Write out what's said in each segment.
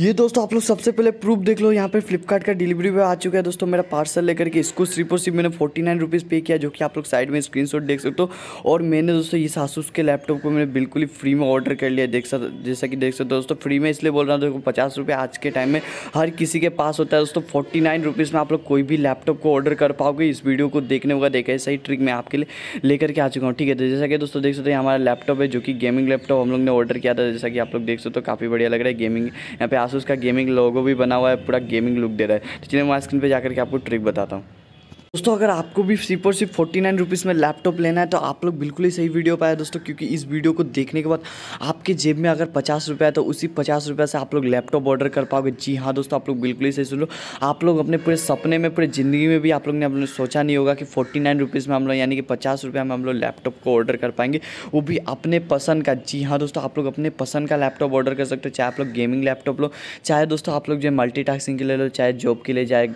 ये दोस्तों आप लोग सबसे पहले प्रूफ देख लो यहाँ पे फ्लिपकार्ट का डिलीवरी बॉय आ चुका है दोस्तों मेरा पार्सल लेकर के इसको सिर्फ और सिर्फ मैंने फोर्टी नाइन रुपीज़ पे किया जो कि आप लोग साइड में स्क्रीनशॉट देख सकते हो और मैंने दोस्तों ये सासूस के लैपटॉप को मैंने बिल्कुल ही फ्री में ऑर्डर कर लिया देख सकते जैसा कि देख सकते हो दोस्तों फ्री में इसलिए बोल रहा हूँ देखो पचास रुपये आज के टाइम में हर किसी के पास होता है दोस्तों फोर्टी नाइन रुपीज़ में आप लोग कोई भी लैपटॉप को ऑर्डर कर पाओगे इस वीडियो को देखने होगा देखा ऐसा ही ट्रिक मैं आपके लिए लेकर के आ चुका हूँ ठीक है तो जैसा कि दोस्तों देख सकते हैं हमारा लैपटॉप है जो कि गेमिंग लैपटॉप हम लोग ने ऑर्डर किया था जैसा कि आप लोग देख सकते हो काफ़ी बढ़िया लग रहा है गेमिंग यहाँ पे आसूस का गेमिंग लोगो भी बना हुआ है पूरा गेमिंग लुक दे रहा है तो चलिए मैं स्क्रीन पर जाकर के आपको ट्रिक बताता हूँ दोस्तों अगर आपको भी सिर्फ और सिर्फ फोर्टी नाइन रुपीज़ में लैपटॉप लेना है तो आप लोग बिल्कुल ही सही वीडियो पाए दोस्तों क्योंकि इस वीडियो को देखने के बाद आपके जेब में अगर पचास रुपया है तो उसी पचास रुपये से आप लोग लैपटॉप ऑर्डर कर पाओगे जी हाँ दोस्तों आप लोग बिल्कुल ही सही सुन लो आप लोग अपने पूरे सपने में पूरे ज़िंदगी में भी आप लोग ने अपने सोचा नहीं होगा कि फोर्टी नाइन रुपीज़ में हम लोग यानी कि पचास रुपये में हम लोग लैपटॉप को ऑर्डर कर पाएंगे वो भी अपने पसंद का जी हाँ दोस्तों आप लोग अपने पसंद का लैपटॉप ऑर्डर कर सकते हो चाहे आप लोग गेमिंग लैपटॉप लो चाहे दोस्तों आप लोग जो मल्टी के लिए लो चाहे जॉब के लिए जाए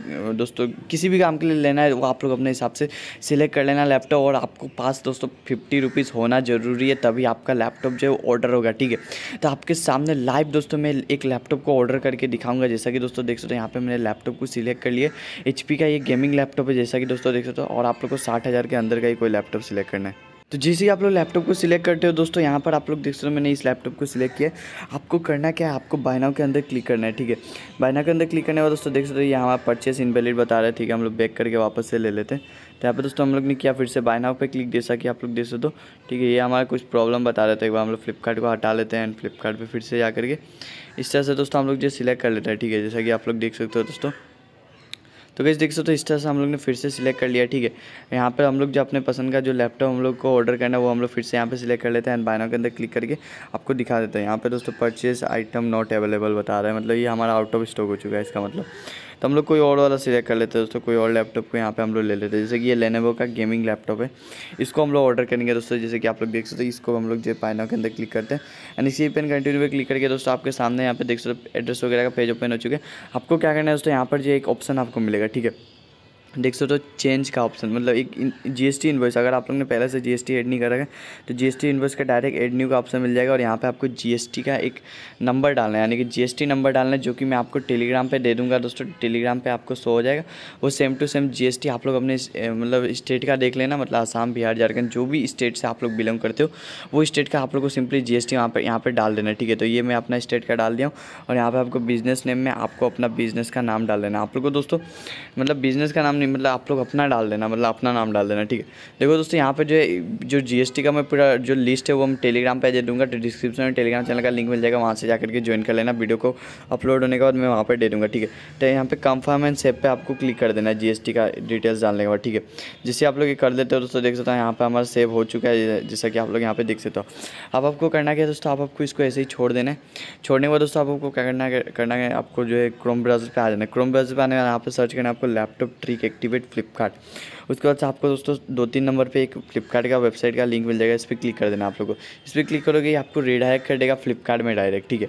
दोस्तों किसी भी काम के लिए लेना है लैपटॉप आप लोग अपने हिसाब से सिलेक्ट कर लेना लैपटॉप और आपको पास दोस्तों फिफ्टी रुपीज़ होना ज़रूरी है तभी आपका लैपटॉप जो है ऑर्डर होगा ठीक है तो आपके सामने लाइव दोस्तों मैं एक लैपटॉप को ऑर्डर करके दिखाऊंगा जैसा कि दोस्तों देख सकते हो यहाँ पर मैंने लैपटॉप को सिलेक्ट कर लिया एच का ये गेमिंग लैपटॉप है जैसा कि दोस्तों देख सकते हो और आप लोग को साठ हज़ार के अंदर का ही कोई लैपटॉप सिलेक्ट करना है तो जैसे आप लोग लैपटॉप को सिलेक्ट करते हो दोस्तों यहाँ पर आप लोग देख सकते हो मैंने इस लैपटॉप को सिलेक्ट किया आपको करना क्या है आपको बायनाव के अंदर क्लिक करना है ठीक है बायनाव के अंदर क्लिक करने के बाद दोस्तों देख सकते हो ये हमारा परचेस इनवेलिड बता रहा है ठीक है हम लोग बैक करके वापस से ले लेते हैं तो यहाँ पर दोस्तों हम लोग ने किया फिर से बायनाव पर क्लिक जैसा कि आप लोग देख सकते हो ठीक है ये हमारा कुछ प्रॉब्लम बता रहे थे एक बार हम लोग फ्लिपकार्ट को हटा लेते हैं एंड फ्लिपकार्ट फिर से जा करके इस तरह से दोस्तों हम लोग जो सिलेक्ट कर लेते हैं ठीक है जैसा कि आप लोग देख सकते हो दोस्तों तो कैसे देख सकते हो तो इस तरह से हम लोग ने फिर से सिलेक्ट कर लिया ठीक है यहाँ पर हम लोग जो अपने पसंद का जो लैपटॉप हम लोग को ऑर्डर करना है वो हम लोग फिर से यहाँ पर सिलेक्ट कर लेते हैं एंड बायनाव के अंदर क्लिक करके आपको दिखा देते हैं यहाँ पर दोस्तों परचेज आइटम नॉट अवेलेबल बता रहा है मतलब ये हमारा आउट ऑफ स्टॉक हो चुका है इसका मतलब तो हम लोग कोई और वाला सिलेक्ट कर लेते हैं दोस्तों कोई और लैपटॉप को यहाँ पे हम लोग ले लेते हैं जैसे कि ये लेनेवो का गेमिंग लैपटॉप है इसको हम लोग ऑर्डर करेंगे दोस्तों जैसे कि आप लोग देख सकते हैं इसको हम लोग जो पाइना के अंदर क्लिक करते हैं एंड इसी पेन कंटिन्यू पर क्लिक करके दोस्तों आपके सामने यहाँ पे देख सकते एड्रेस वगैरह का पेज ओपन हो चुके हैं आपको क्या करना है दोस्तों यहाँ पर जो एक ऑप्शन आपको मिलेगा ठीक है देख सकते हो तो चेंज का ऑप्शन मतलब एक जी एस टी अगर आप लोग ने पहले से जी एस टी एड नहीं करा है तो जी एस टी का डायरेक्ट एड न्यू का ऑप्शन मिल जाएगा और यहाँ पे आपको जी एस टी का एक नंबर डालना है यानी कि जी एस टी नंबर डालना है जो कि मैं आपको टेलीग्राम पे दे दूँगा दोस्तों टेलीग्राम पे आपको शो हो जाएगा वो same to same G S T आप लोग अपने मतलब स्टेट का देख लेना मतलब आसाम बिहार झारखंड जो भी स्टेट से आप लोग बिलोंग करते हो वो स्टेट का आप लोग को सिंपली जी एस टी वहाँ पर यहाँ पर डाल देना ठीक है तो ये मैं अपना स्टेट का डाल दिया हूँ और यहाँ पर आपको बिज़नेस नेम में आपको अपना बिज़नेस का नाम डाल देना आप लोग को दोस्तों मतलब बिज़नेस का नाम नहीं मतलब आप लोग अपना डाल देना मतलब अपना नाम डाल देना ठीक है देखो दोस्तों यहाँ पे जो जो जीएसटी का मैं पूरा जो लिस्ट है वो हम टेलीग्राम पे दे दूँगा डिस्क्रिप्शन में टेलीग्राम चैनल का लिंक मिल जाएगा वहाँ से जाकर के ज्वाइन कर लेना वीडियो को अपलोड होने के बाद मैं वहाँ पर दे दूँगा ठीक है तो यहाँ पर कंफर्म एंड सेप पर आपको क्लिक कर देना है जी का डिटेल्स डालने के बाद ठीक है जिससे आप लोग ये कर देते हो दोस्तों देख सकते हो यहाँ पर हमारा सेव हो चुका है जैसा कि आप लोग यहाँ पर देख सकते हो अब आपको करना क्या दोस्तों आपको इसको ऐसे ही छोड़ देना है छोड़ने के बाद दोस्तों आपको क्या करना है करना है आपको जो है क्रोम ब्राउज़र पर आ जाना है क्रोम ब्राउज़र पर आने यहाँ पर सर्च करना है आपको लैपटॉप ट्रिक एक्टिवेट फ्लिपकार्ट उसके बाद आपको दोस्तों दो तीन नंबर पे एक फ्लिपकार्ट का वेबसाइट का लिंक मिल जाएगा इस पर क्लिक कर देना आप लोग को इस पर क्लिक करोगे ये आपको रिडायरेक्ट कर देगा फ्लिपकार्ट में डायरेक्ट ठीक है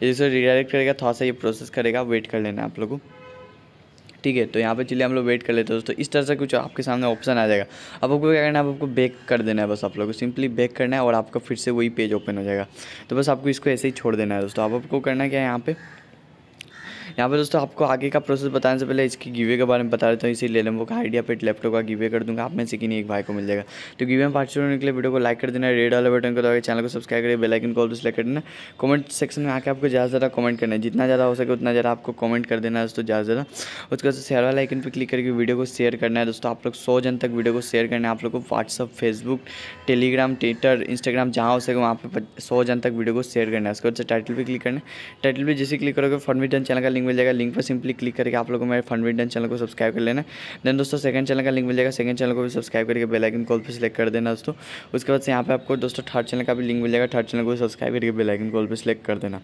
जैसे रिडायरेक्ट करेगा थोड़ा सा ये प्रोसेस करेगा वेट कर लेना आप लोगों को ठीक है तो यहाँ पे चलिए हम लोग वेट कर लेते हैं दोस्तों इस तरह से कुछ आपके सामने ऑप्शन आ जाएगा अब आपको क्या करना है आपको बैक कर देना है बस आप लोगों को सिंपली बैक करना है और आपका फिर से वही पेज ओपन हो जाएगा तो बस आपको इसको ऐसे ही छोड़ देना है दोस्तों अब आपको करना क्या है यहाँ पे यहाँ पर दोस्तों आपको आगे का प्रोसेस बताने से पहले इसकी गिवे के बारे में बता देता हूँ इसी ले लेंगे का आइडिया पेट लैपटॉप का गिवे कर दूँगा आप में से नहीं एक भाई को मिल जाएगा तो गिवे में पार्टिसिपेट होने के लिए वीडियो को लाइक कर देना रेड वाले बटन को दबाए चैनल को सब्सक्राइब करिए बेलाइकन कॉल भी सिलेक्ट कर देना कमेंट सेक्शन में आकर आपको ज़्यादा ज़्यादा कमेंट करना है जितना ज़्यादा हो सके उतना ज़्यादा आपको कमेंट कर देना है दोस्तों ज़्यादा ज़्यादा उसके बाद शेयर वाला आइकन पर क्लिक करके वीडियो को शेयर करना है दोस्तों आप लोग सौ जन तक वीडियो को शेयर करना है आप लोग को WhatsApp Facebook Telegram Twitter Instagram जहाँ हो सके वहाँ पर सौ जन तक वीडियो को शेयर करना है उसके बाद टाइटल पर क्लिक करना है टाइटल पर जैसे क्लिक करोगे फॉर्मिटन चैनल का लिंक लिंक मिल जाएगा लिंक पर सिंपली क्लिक करके आप लोगों को मेरे फंड विडन चैनल को सब्सक्राइब कर लेना देन दोस्तों सेकंड चैनल का लिंक मिल जाएगा सेकंड चैनल को भी सब्सक्राइब करके बेलाइकन कॉल पर सिलेक्ट कर देना दोस्तों उसके बाद से यहाँ पर आपको दोस्तों थर्ड चैनल का भी लिंक मिल जाएगा थर्ड चैनल को सब्सक्राइब करके बेलाइकन कॉल पर सिलेक्ट कर देना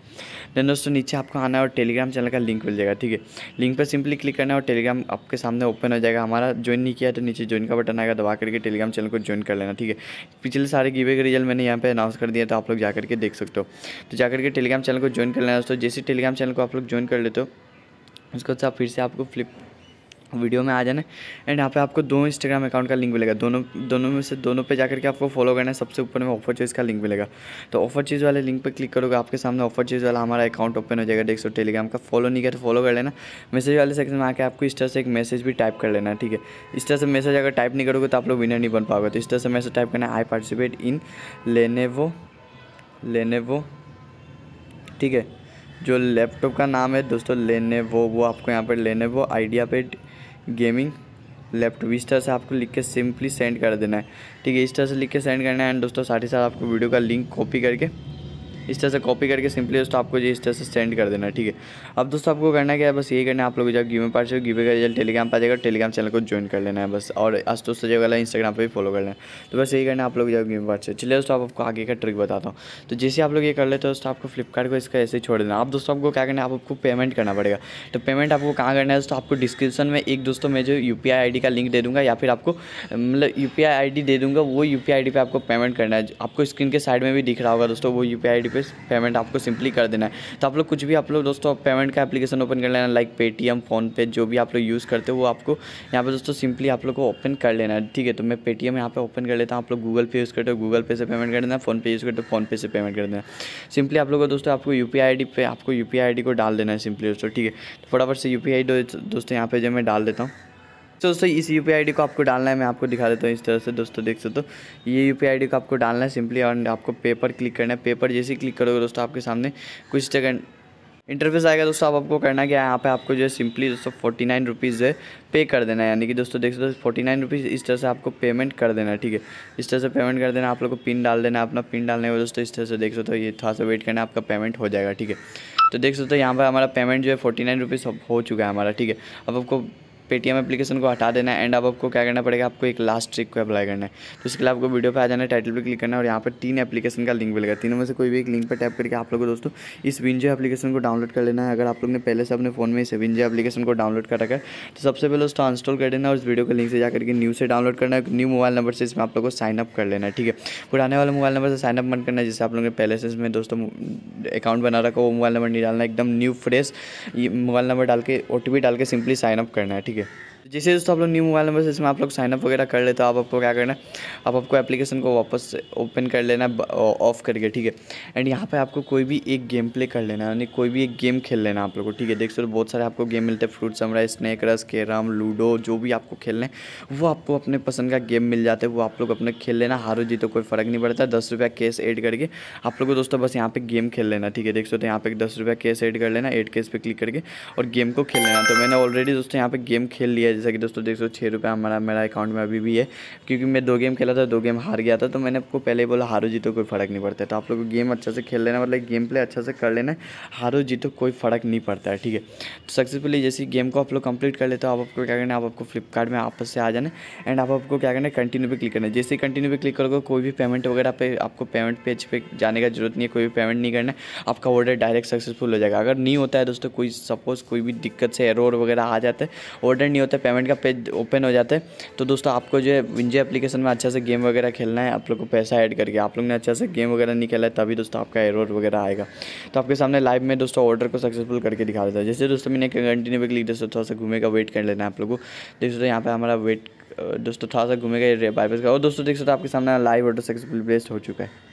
देन दोस्तों नीचे आपको आना है और टेलीग्राम चैनल का लिंक मिल जाएगा ठीक है लिंक पर सिंपली क्लिक करना है और टेलीग्राम आपके सामने ओपन हो जाएगा हमारा ज्वाइन नहीं किया तो नीचे ज्वाइन का बटन आएगा दबा करके टेलीग्राम चैनल को ज्वाइन कर लेना ठीक है पिछले सारे गिवे का रिजल्ट मैंने यहाँ पे अनाउंस कर दिया तो आप लोग जा करके देख सकते हो तो जाकर के टेलीग्राम चैनल को ज्वाइन कर लेना दोस्तों जैसे टेलीग्राम चैनल को आप लोग ज्वाइन कर लेते हो उसके बाद फिर से आपको फ्लिप वीडियो में आ जाना एंड यहाँ पे आपको दोनों इंस्टाग्राम अकाउंट का लिंक मिलेगा दोनों दोनों में से दोनों पे जाकर के आपको फॉलो करना है सबसे ऊपर में ऑफर चीज़ का लिंक मिलेगा तो ऑफर चीज़ वाले लिंक पे क्लिक करोगे आपके सामने ऑफर चीज़ वाला हमारा अकाउंट ओपन हो जाएगा सो टेलीग्राम का फॉलो नहीं किया तो फॉलो कर लेना मैसेज वाले सेक्शन में आकर आपको इस तरह से एक मैसेज भी टाइप कर लेना है ठीक है इस तरह से मैसेज अगर टाइप नहीं करोगे तो आप लोग विनर नहीं बन पाओगे तो इस तरह से मैसेज टाइप करना आई पार्टिसिपेट इन लेने वो लेने वो ठीक है जो लैपटॉप का नाम है दोस्तों लेने वो वो आपको यहाँ पर लेने वो आइडिया पे गेमिंग लैपटॉप इस तरह से आपको लिख के सिंपली सेंड कर देना है ठीक है इस तरह से लिख के सेंड करना है एंड दोस्तों साथ ही साथ आपको वीडियो का लिंक कॉपी करके इस तरह से कॉपी करके सिंपली दोस्तों आपको जो इस तरह से सेंड कर देना है ठीक है अब दोस्तों आपको करना क्या है बस यही करना है आप लोग जब गिवे पार्ट से गिवे का रिजल्ट टेलीग्राम पर जाएगा टेलीग्राम चैनल को ज्वाइन कर लेना है बस और आज दोस्तों जगह वाला इंस्टाग्राम पर भी फॉलो करना है तो बस यही करना है आप लोग जब गिवे पार्ट से चलिए दोस्तों आपको आगे का ट्रिक बताता हूँ तो जैसे आप लोग ये कर लेते हो दोस्तों आपको फ्लिपकार्ट को इसका ऐसे ही छोड़ देना आप दोस्तों आपको क्या करना है आपको पेमेंट करना पड़ेगा तो पेमेंट आपको कहाँ करना है दोस्तों आपको डिस्क्रिप्शन में एक दोस्तों में जो यू पी का लिंक दे दूँगा या फिर आपको मतलब यू पी दे दूँगा वो यू पी पे आपको पेमेंट करना है आपको स्क्रीन के साइड में भी दिख रहा होगा दोस्तों वो यू पी पे पेमेंट आपको सिंपली कर देना है तो आप लोग कुछ भी आप लोग दोस्तों पेमेंट का एप्लीकेशन ओपन कर लेना लाइक पेटीएम फ़ोनपे जो भी आप लोग यूज़ करते हो वो आपको यहाँ पे दोस्तों सिंपली आप लोग को ओपन कर लेना है ठीक है तो मैं पेटीएम यहाँ पर ओपन कर लेता हूँ आप लोग गूगल पे यूज़ करते हो गूगल पे से पेमेंट कर देना है फ़ोनपे यूज़ करते हो फ़ोनपे से पेमेंट कर देना सिंपली आप लोग को दोस्तों आपको यू पी पे आपको यू पी को डाल देना है सिंपली दोस्तों ठीक है तो फटाफट से यू पी दोस्तों यहाँ पर जो मैं डाल देता हूँ तो दोस्तों इस यू पी को आपको डालना है मैं आपको दिखा देता हूँ इस तरह से दोस्तों देख सकते हो ये यू पी को आपको डालना है सिंपली और आपको पेपर क्लिक करना है पेपर जैसे ही क्लिक करोगे दोस्तों आपके सामने कुछ सेकंड इंटरफेस आएगा दोस्तों आप आपको करना क्या है यहाँ पे आपको जो है सिंपली दोस्तों फोर्टी नाइन रुपीज़ है पे कर देना है यानी कि दोस्तों देख सकते हो फोर्टी नाइन रुपीज़ इस तरह से आपको पेमेंट कर देना है ठीक है इस तरह से पेमेंट कर देना आप लोग को पिन डाल देना अपना पिन डालने वो दोस्तों इस तरह से देख सकते हो ये थोड़ा सा वेट करना आपका पेमेंट हो जाएगा ठीक है तो देख सकते हो यहाँ पर हमारा पेमेंट जो है फोर्टी नाइन रुपीज़ हो चुका है हमारा ठीक है अब आपको पेटीएम एप्लीकेशन को हटा देना है एंड अब आपको क्या करना पड़ेगा आपको एक लास्ट ट्रिक को अप्लाई करना है तो इसके लिए आपको वीडियो पर आ जाना है टाइटल पर क्लिक करना है और यहाँ पर तीन एप्लीकेशन का लिंक मिलेगा तीनों में से कोई भी एक लिंक पर टैप करके आप लोगों को दोस्तों इस विंजो एप्लीकेशन को डाउनलोड कर लेना है अगर आप लोग ने पहले से अपने फोन में इस विंजो एप्लीकेशन को डाउनलोड कर रखा है तो सबसे पहले उसका इंस्टॉल कर देना और इस वीडियो के लिंक से जाकर के न्यू से डाउनलोड करना है न्यू मोबाइल नंबर से इसमें आप लोग को साइन अप कर लेना है ठीक है पुराने वाले मोबाइल नंबर से साइन अप मन करना है जिससे आप लोगों ने पहले से इसमें दोस्तों अकाउंट बना रखा वो मोबाइल नंबर नहीं डालना एकदम न्यू फ्रेश मोबाइल नंबर डाल के ओ डाल के सिंपली साइन अप करना है ठीक है you. जैसे दोस्तों आप लोग न्यू मोबाइल नंबर से इसमें आप लोग साइनअप वगैरह कर लेते हो आप आपको क्या करना है आप आपको एप्लीकेशन को वापस ओपन कर लेना ऑफ़ करके ठीक है एंड यहाँ पर आपको कोई भी एक गेम प्ले कर लेना यानी कोई भी एक गेम खेल लेना आप लोग को ठीक है देख सकते बहुत सारे आपको गेम मिलते हैं फ्रूट समरा स्नैक रस कैरम लूडो जो भी आपको खेलना है वो आपको अपने पसंद का गेम मिल जाता है वो आप लोग अपने खेल लेना हारो जी तो कोई फ़र्क नहीं पड़ता दस रुपया केस एड करके आप लोग को दोस्तों बस यहाँ पे गेम खेल लेना ठीक है देख सकते हैं यहाँ पे दस रुपया केस एड कर लेना एड केस पे क्लिक करके और गेम को खेल लेना तो मैंने ऑलरेडी दोस्तों यहाँ पे गेम खेल लिया है जैसा कि दोस्तों देख सौ छः रुपया हमारा मेरा अकाउंट में अभी भी है क्योंकि मैं दो गेम खेला था दो गेम हार गया था तो मैंने आपको पहले ही बोला हारो जीतो कोई फ़र्क नहीं पड़ता तो आप लोग गेम अच्छा से खेल लेना मतलब गेम प्ले अच्छा से कर लेना हारो जीतो कोई फ़र्क नहीं पड़ता है ठीक है तो सक्सेसफुली जैसे गेम को आप लोग कंप्लीट कर लेते हो आप आपको क्या करना है आप आपको फ्लिपकार्ट में आपस से आ जाना एंड आप आपको क्या करना है कंटिन्यू पर क्लिक करना है जैसे कंटिन्यू पर क्लिक करोगे कोई भी पेमेंट वगैरह पे आपको पेमेंट पेज पर जाने का जरूरत नहीं है कोई भी पेमेंट नहीं करना है आपका ऑर्डर डायरेक्ट सक्सेसफुल हो जाएगा अगर नहीं होता है दोस्तों कोई सपोज कोई भी दिक्कत से एरोर वगैरह आ जाता है ऑर्डर नहीं होता पेमेंट का पेज ओपन हो जाता है तो दोस्तों आपको जो है विंजे एप्लीकेशन में अच्छा से गेम वगैरह खेलना है आप लोग को पैसा ऐड करके आप लोग ने अच्छा से गेम वगैरह नहीं खेला है तभी दोस्तों आपका एरर वगैरह आएगा तो आपके सामने लाइव में दोस्तों ऑर्डर को सक्सेसफुल करके दिखा देता है जैसे दोस्तों मैंने कंटिन्यू पे क्लिक दोस्तों थोड़ा सा घूमेगा वेट कर लेना है आप लोग को देख सकते यहाँ पर हमारा वेट दोस्तों थोड़ा सा घूमेगा बाईपास का और दोस्तों देख सकते आपके सामने लाइव ऑर्डर सक्सेसफुल बेस्ट हो चुका है